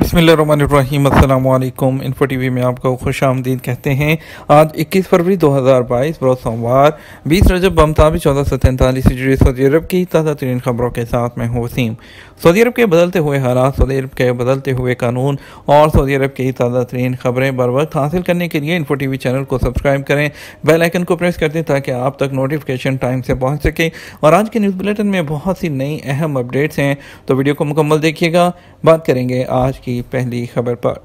बसमीम अल्लाम info TV we में आपका खुश आमदीद कहते हैं आज 21 फरवरी 2022 बरोज सोमवार बीस रजब बमताबी चौदह सौ तैंतालीस सऊदी अरब की ताज़ा तरीन खबरों के साथ मैं हूँ वसीम सऊदी अरब के बदलते हुए हालात सऊदी अरब के बदलते हुए कानून और सऊदी अरब की ताज़ा तरीन खबरें बर वक्त हासिल करने के लिए इन्फो टी वी चैनल को सब्सक्राइब करें बेल आइकन को प्रेस कर दें ताकि आप तक नोटिफिकेशन टाइम से पहुँच सकें और आज के न्यूज़ बुलेटिन में बहुत सी नई अहम अपडेट्स हैं तो वीडियो को मुकम्मल देखिएगा बात करेंगे आज की पहली खबर पर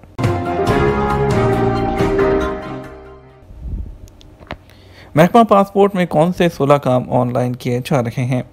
महकमा पासपोर्ट में कौन से सोलह काम ऑनलाइन किए जा रहे हैं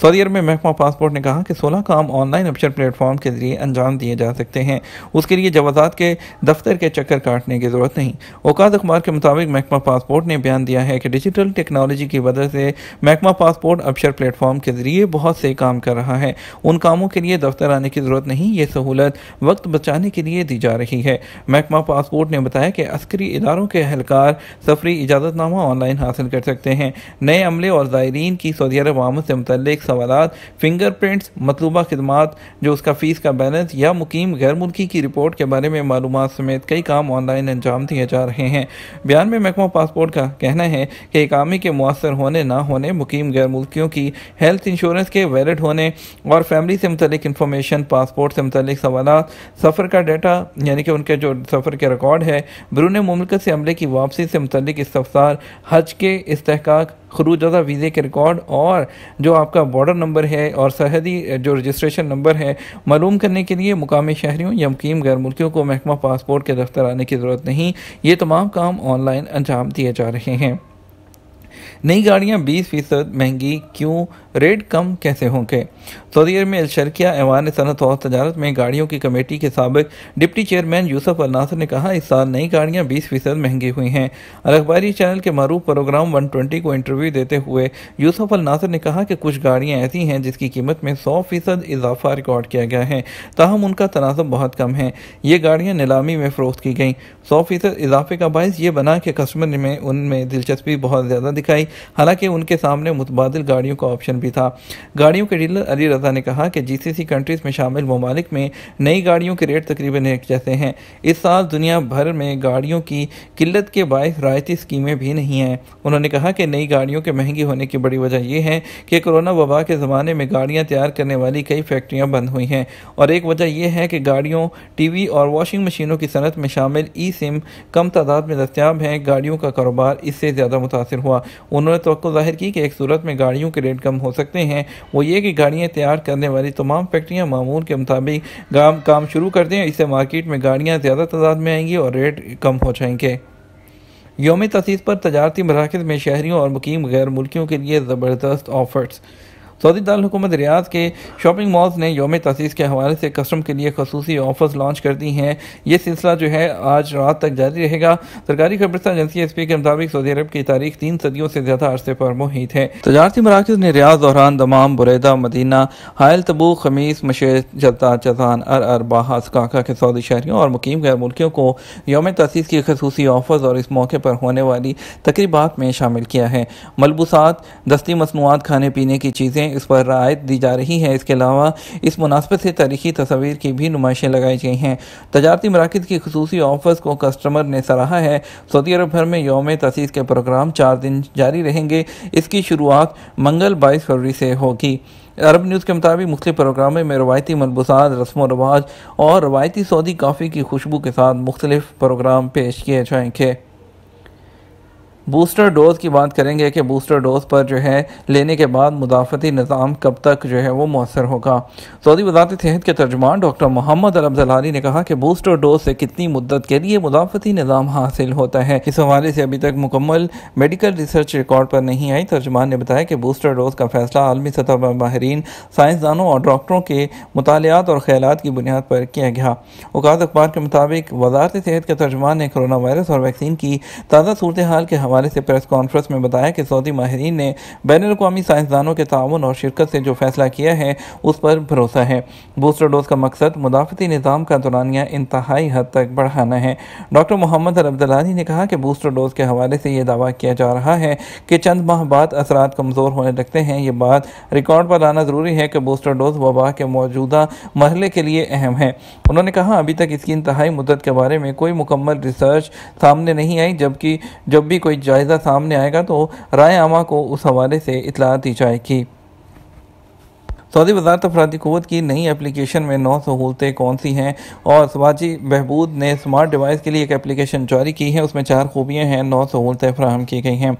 सऊदी अरब में महकमा पासपोर्ट ने कहा कि सोलह काम ऑनलाइन अफसर प्लेटफॉर्म के जरिए अंजाम दिए जा सकते हैं उसके लिए जवाजात के दफ्तर के चक्कर काटने की ज़रूरत नहीं औकात अखबार के मुताबिक महकमा पासपोर्ट ने बयान दिया है कि डिजिटल टेक्नोलॉजी की वजह से महकमा पासपोर्ट अपशर प्लेटफॉर्म के जरिए बहुत से काम कर रहा है उन कामों के लिए दफ्तर आने की ज़रूरत नहीं ये सहूलत वक्त बचाने के लिए दी जा रही है महकमा पासपोर्ट ने बताया कि अस्करी इदारों के अहलकार सफरी इजाज़तनामा ऑनलाइन हासिल कर सकते हैं नए अमले और ज़ायरीन की सऊदी अरब आमद से मुतल सवाल फिंगरप्रिंट्स मतलूबा खदमात जो उसका फ़ीस का बैलेंस या मुकीम गैर मुल्की की रिपोर्ट के बारे में मालूम समेत कई काम ऑनलाइन अंजाम दिए जा रहे हैं बयान में महकमा पासपोर्ट का कहना है कि आमी के मौसर होने ना होने मुकीम गैर मुल्कियों की हेल्थ इंश्योरेंस के वैलड होने और फैमिली से मुतलिक इन्फॉर्मेशन पासपोर्ट से मुतलिक सवाल सफ़र का डाटा यानी कि उनके जो सफ़र के रिकॉर्ड है बरून ममलकत से अमले की वापसी से मुतलिक इस हज के इसतक खरूज अदा वीज़े के रिकॉर्ड और जो आपका बॉर्डर नंबर है और सरहदी जो रजिस्ट्रेशन नंबर है मालूम करने के लिए मुकामी शहरीों या मुकीम गैर मुल्कियों को महकमा पासपोर्ट के दफ्तर आने की ज़रूरत नहीं ये तमाम काम ऑनलाइन अंजाम दिए जा रहे हैं नई गाड़ियाँ 20 फीसद महंगी क्यों रेट कम कैसे होंगे सऊदी अरब में अलशरकिया ऐवान सनत और तजारत में गाड़ियों की कमेटी के सबक डिप्टी चेयरमैन यूसुफ अलनासर ने कहा इस साल नई गाड़ियाँ बीस फीसद महंगी हुई हैं अखबारी चैनल के मरूफ प्रोग्राम वन ट्वेंटी को इंटरव्यू देते हुए यूसुफ अलनासर ने कहा कि कुछ गाड़ियाँ ऐसी हैं जिसकी कीमत में सौ फीसद इजाफा रिकॉर्ड किया गया है ताहम उनका तनासब बहुत कम है ये गाड़ियाँ नीलामी में फ़रोख्त की गई सौ फीसद इजाफे का बायस ये बना कि कस्टमर ने उनमें दिलचस्पी बहुत ज़्यादा दिखाई हालांकि उनके सामने मुतबादल गाड़ियों का ऑप्शन भी था गाड़ियों के डीलर अली रजा ने कहा कि जीसीसी कंट्रीज़ में शामिल ममालिक में नई गाड़ियों के रेट तकरीबन एक जैसे हैं इस साल दुनिया भर में गाड़ियों की किल्लत के बायस रायती स्कीमें भी नहीं हैं उन्होंने कहा कि नई गाड़ियों के महंगी होने की बड़ी वजह यह है कि कोरोना वबा के ज़माने में गाड़ियाँ तैयार करने वाली कई फैक्ट्रियाँ बंद हुई हैं और एक वजह यह है कि गाड़ियों टी और वॉशिंग मशीनों की सनत में शामिल ई सिम कम तादाद में दस्तियाब हैं गाड़ियों का कारोबार इससे ज़्यादा मुतासर हुआ उन्होंने तो जाहिर की कि एक सूरत में गाड़ियों के रेट कम हो सकते हैं वो ये कि गाड़ियाँ तैयार करने वाली तमाम फैक्ट्रियाँ मामूल के मुताबिक काम शुरू कर दें इससे मार्केट में गाड़ियाँ ज़्यादा तादाद में आएंगी और रेट कम हो जाएंगे योम तसीस पर तजारती मराकज़ में शहरीों और मुकीम गैर मुल्कियों के लिए ज़बरदस्त ऑफर्स सऊदी दारकूमत रियाद के शॉपिंग मॉल्स ने योम तसीस के हवाले से कस्टम के लिए खसूस ऑफर्स लॉन्च कर दी हैं ये सिलसिला जो है आज रात तक जारी रहेगा सरकारी खबरस्तान एजेंसी एस पी के मुताबिक सऊदी अरब की तारीख तीन सदियों से ज़्यादा अरसे पर मुहित है तजारती मराकज ने रियाज दौरान Dammam Buraydah Medina Hail Tabuk Khamis Mushait Jeddah Jazan Arar बाहस काका के सऊदी शहरियों और मुकीम गैर मुल्कियों को योम तसीस की खसूस ऑफर्स और इस मौके पर होने वाली तकरीबा में शामिल किया है मलबूसात दस्ती मसनूआत खाने पीने की चीज़ें इस पर रायत दी जा रही है इसके अलावा इस मुनासबत से तारीखी तस्वीर की भी नुमाइशें लगाई गई हैं तजारती मराकज़ की खसूसी ऑफर्स को कस्टमर ने सराहा है सऊदी अरब भर में योम तसीस के प्रोग्राम चार दिन जारी रहेंगे इसकी शुरुआत मंगल बाईस फरवरी से होगी अरब न्यूज़ के मुताबिक मुख्त प्रोग्रामों में रवायती मलबूसात रस्म व रवाज और रवायती सऊदी काफ़ी की खुशबू के साथ मुख्तलिफ प्रोग्राम पेश किए जाएंगे बूस्टर डोज की बात करेंगे कि बूस्टर डोज पर जो है लेने के बाद मुदाफ़ती निज़ाम कब तक जो है वो मौसर होगा सऊदी वजारत सेहत के तर्जमान डॉक्टर मोहम्मद अरब जलानी ने कहा कि बूस्टर डोज से कितनी मुद्दत के लिए मुदाफ़ती निज़ाम हासिल होता है इस हवाले से अभी तक मुकम्मल मेडिकल रिसर्च रिकॉर्ड पर नहीं आई तर्जमान ने बताया कि बूस्टर डोज का फैसला आलमी सतह पर माहरीन साइंसदानों और डॉक्टरों के मतालत और ख्याल की बुनियाद पर किया गया उकात अखबार के मुताबिक वजारत सेहत के तर्जमान ने करोना वायरस और वैक्सीन की ताज़ा सूरत हाल के हवाले हवाले से प्रेस कॉन्फ्रेंस में बताया कि सऊदी माहरीन ने बैन अवी साइंसदानों के ताउन और शिरकत से जो फैसला किया है उस पर भरोसा है बूस्टर डोज का मकसद मुदाफती निज़ाम का दुरानिया इंतहाई हद तक बढ़ाना है डॉक्टर मोहम्मद अरबदलानी ने कहा कि बूस्टर डोज के हवाले से यह दावा किया जा रहा है कि चंद माह बाद असरा कमज़ोर होने लगते हैं ये बात रिकॉर्ड पर लाना ज़रूरी है कि बूस्टर डोज वबा के मौजूदा मरल के लिए अहम है उन्होंने कहा अभी तक इसकी इंतहाई मुद्दत के बारे में कोई मुकम्मल रिसर्च सामने नहीं आई जबकि जब भी कोई जायज़ा सामने आएगा तो राय आमा को उस हवाले से इतला दी जाएगी सऊदी वजारत तो अफराधी क़वत की नई एप्लीकेशन में नौ सहूलतें कौन सी हैं और सवाजी बहबूद ने स्मार्ट डिवाइस के लिए एक एप्लीकेशन जारी की है उसमें चार खूबियाँ हैं नौ सहूलतें फ्राहम की गई हैं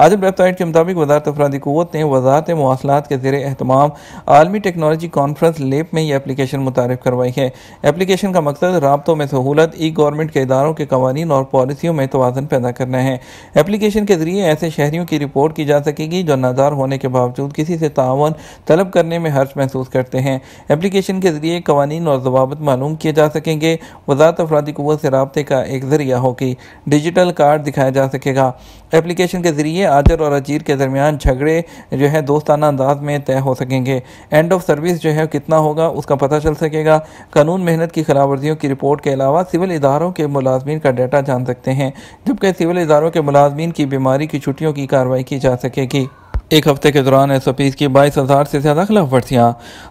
आजम वेबसाइट के मुताबिक वजारत अफराधी क़वत ने वजारत मौसलात के जेर अहतमाम आलमी टेक्नोलॉजी कॉन्फ्रेंस लेप में यह एप्लीकेशन मुतारफ़ करवाई है एप्लीकेशन का मकसद रबतों में सहूलत ई गवर्नमेंट के इदारों के कवानी और पॉलिसियों में तोज़न पैदा करना है एप्लीकेशन के जरिए ऐसे शहरीों की रिपोर्ट की जा सकेगी जो नजार होने के बावजूद किसी से तावन तलब करने में हर्ष महसूस करते हैं एप्लीकेशन के जरिए कवानी और जवाबत मालूम किए जा सकेंगे वजारत अफराधी क़वत से रबते का एक ज़रिया होगी डिजिटल कार्ड दिखाया जा सकेगा एप्लीकेशन के जरिए आतिर और अजीर के दरमियान झगड़े जो है दोस्ताना अंदाज में तय हो सकेंगे एंड ऑफ सर्विस जो है कितना होगा उसका पता चल सकेगा कानून मेहनत की खिलाफवर्जियों की रिपोर्ट के अलावा सिविल इदारों के मुलाजमन का डाटा जान सकते हैं जबकि सिविल इदारों के मुलाजमन की बीमारी की छुट्टियों की कार्रवाई की जा सकेगी एक हफ्ते के दौरान एस ओ पीज की बाईस हज़ार से ज़्यादा खिलाफ वर्जियाँ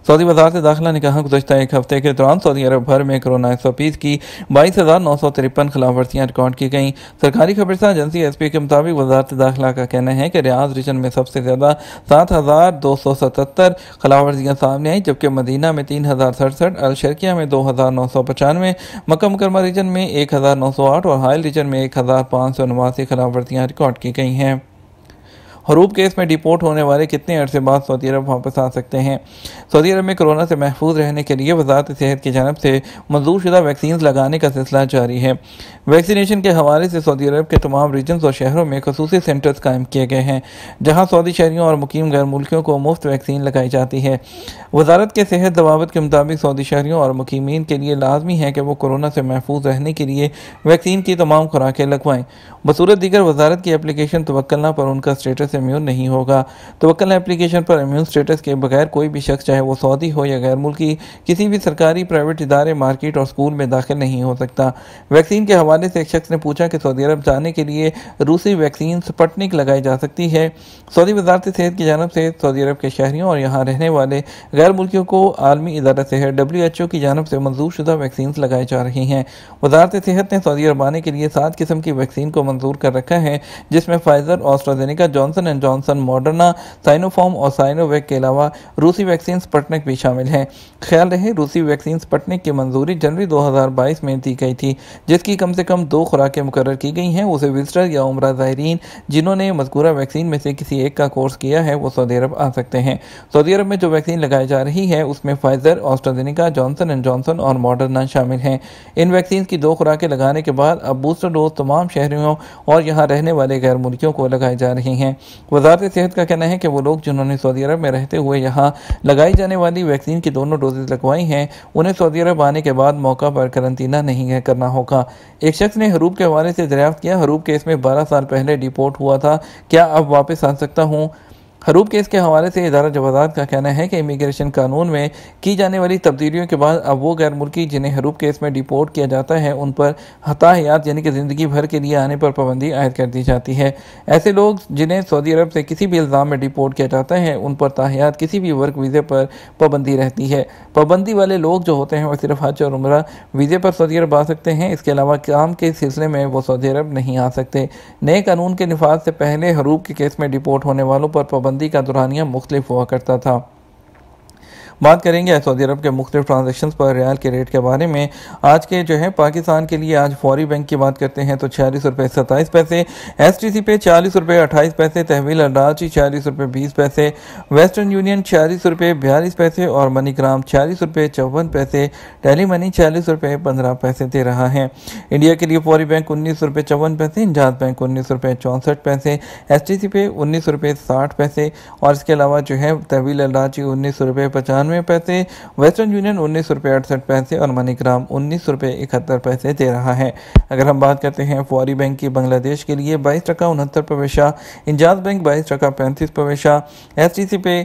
सऊदी बाजार से दाखिला ने कहा गुजशत एक हफ्ते के दौरान सऊदी अरब भर में कोरोना एस ओ पीज की बाईस हज़ार नौ सौ तिरपन खिलाफ वर्जियाँ रिकॉर्ड की गई सरकारी खबरसा एजेंसी एस पी के मुताबिक वजारत दाखिला का कहना है कि रियाज रीजन में सबसे ज़्यादा सात हज़ार दो सौ सतहत्तर खिलाफ वर्जियां सामने आई जबकि मदीना में तीन हज़ार सड़सठ अलशरकिया में दो हज़ार नौ सौ पचानवे मक्का मुकरमा रीजन में एक हज़ार नौ सौ आठ और हायल रीजन में एक हज़ार पाँच सौ नवासी खिलाफ वर्जियाँ रिकॉर्ड की गई हैं हरूब केस में डिपोर्ट होने वाले कितने अरसे बाद सऊदी अरब वापस आ सकते हैं सऊदी अरब में कोरोना से महफूज रहने के लिए वजारत सेहत की जानब से मंजूर शुदा वैक्सीन लगाने का सिलसिला जारी है वैक्सीनेशन के हवाले से सऊदी अरब के तमाम रीजन और शहरों में खसूस सेंटर्स कायम किए गए हैं जहाँ सऊदी शहरीों और मुकीम गैर मुल्कियों को मुफ्त वैक्सीन लगाई जाती है वजारत के सेहत दवावत के मुताबिक सऊदी शहरीों और मुकीमीन के लिए लाजमी है कि वो कोरोना से महफूज रहने के लिए वैक्सीन की तमाम खुराकें लगवाएं बसूरत दीगर वजारत की एप्लीकेशन तवक्लना पर उनका स्टेटस इम्यून नहीं होगा तो वक्ल एप्लीकेशन पर इम्यून स्टेटस के बगैर कोई भी शख्स चाहे वो सऊदी हो या गैर मुल्की किसी भी सरकारी प्राइवेट इदारे मार्केट और स्कूल में दाखिल नहीं हो सकता वैक्सीन के हवाले से एक शख्स ने पूछा कि सऊदी अरब जाने के लिए रूसी वैक्सीन स्पटनिक लगाई जा सकती है सऊदी वजारत सेहत की जानब से सऊदी अरब के शहरीों और यहाँ रहने वाले गैर मुल्कियों को आलमी इदारा सेहत डब्ल्यू एच ओ की जानब से मंजूर शुदा वैक्सीन लगाई जा रही हैं वजारत सेहत ने सऊदी अरब आने के लिए सात किस्म की वैक्सीन को मंजूर कर रखा है जिसमें Pfizer AstraZeneca Johnson and Johnson Moderna Sinopharm और साइनोवैक के अलावा रूसी वैक्सीन स्पटनिक भी शामिल हैं ख्याल रहे रूसी वैक्सीन स्पटनिक की मंजूरी जनवरी 2022 में दी गई थी जिसकी कम से कम दो खुराकें मुकर की गई हैं उसे विजटर या उम्र ज़ायरीन जिन्होंने मजकूरा वैक्सीन में से किसी एक का कोर्स किया है वो सऊदी अरब आ सकते हैं सऊदी अरब में जो वैक्सीन लगाई जा रही है उसमें Pfizer AstraZeneca Johnson and Johnson और मॉडर्ना शामिल हैं इन वैक्सीन की दो खुराकें लगाने के बाद अब बूस्टर डोज तमाम शहरियों और यहाँ रहने वाले गैर मुल्कियों को लगाई जा रही हैं वजारत सेहत का कहना है कि वो लोग जिन्होंने सऊदी अरब में रहते हुए यहाँ लगाई जाने वाली वैक्सीन की दोनों डोजेज लगवाई हैं उन्हें सऊदी अरब आने के बाद मौका पर करंतना नहीं है करना होगा एक शख्स ने हरूब के हवाले से दरियाफ्त किया हरूब केस में बारह साल पहले डिपोर्ट हुआ था क्या अब वापस आ सकता हूँ हरूब केस के हवाले से इदारा जवादात का कहना है कि इमिग्रेशन कानून में की जाने वाली तब्दीलियों के बाद अब वो गैर मुल्की जिन्हें हरूब केस में डिपोर्ट किया जाता है उन पर हताहयात यानी कि ज़िंदगी भर के लिए आने पर पाबंदी आयद कर दी जाती है ऐसे लोग जिन्हें सऊदी अरब से किसी भी इल्ज़ाम में डिपोर्ट किया जाता है उन पर ताहयात किसी भी वर्क वीज़े पर पाबंदी रहती है पाबंदी वाले लोग जो होते हैं वह सिर्फ हज और उम्र वीज़े पर सऊदी अरब आ सकते हैं इसके अलावा काम के सिलसिले में वो सऊदी अरब नहीं आ सकते नए कानून के नफाज से पहले हरूब के केस में डिपोर्ट होने वालों पर पाबंदी पाबंदी का दुरानिया मुख्तलिफ हुआ करता था बात करेंगे सऊदी अरब के मुख्तु ट्रांजेक्शन पर रियाल के रेट के बारे में आज के जो है पाकिस्तान के लिए आज फौरी बैंक की बात करते हैं तो छियालीस रुपये सत्ताईस पैसे एस टी सी पे चालीस रुपये अट्ठाईस पैसे तहवील अडाची छियालीस रुपये बीस पैसे वेस्टर्न यूनियन छियालीस रुपये बयालीस पैसे और मनीग्राम छियालीस रुपये चौवन पैसे टेली मनी छियालीस रुपये पंद्रह पैसे दे रहा है इंडिया के लिए फौरी बैंक उन्नीस रुपये चौवन पैसे इंजाज बैंक उन्नीस रुपये चौंसठ पैसे एस टी सी पे उन्नीस रुपये साठ पैसे और इसके अलावा जो है तहवील अडाची उन्नीस रुपये पचानवे बानवे पैसे वेस्टर्न यूनियन उन्नीस रुपये अड़सठ पैसे और मनीग्राम उन्नीस रुपये इकहत्तर पैसे दे रहा है अगर हम बात करते हैं फौरी बैंक की बांग्लादेश के लिए बाईस टका उनहत्तर प्रवेशा इंजाज बैंक बाईस टका पैंतीस प्रवेशा एस टी सी पे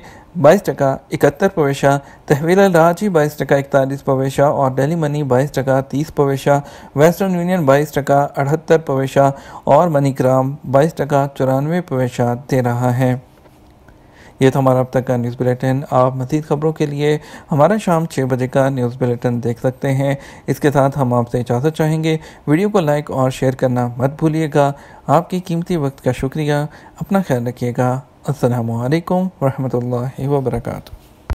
बाईस टका इकहत्तर प्रवेशा तहवीला रांची बाईस टका इकतालीस प्रवेशा और डेली मनी बाईस टका तीस प्रवेशा वेस्टर्न यूनियन बाईस टका अठहत्तर प्रवेशा और मनीग्राम बाईस टका चौरानवे प्रवेशा दे रहा है ये था तो हमारा अब तक का न्यूज़ बुलेटिन आप मजीद खबरों के लिए हमारा शाम छः बजे का न्यूज़ बुलेटिन देख सकते हैं इसके साथ हम आपसे इजाज़त चाहेंगे वीडियो को लाइक और शेयर करना मत भूलिएगा आपके कीमती वक्त का शुक्रिया अपना ख्याल रखिएगा असलकम वरहमल वर्का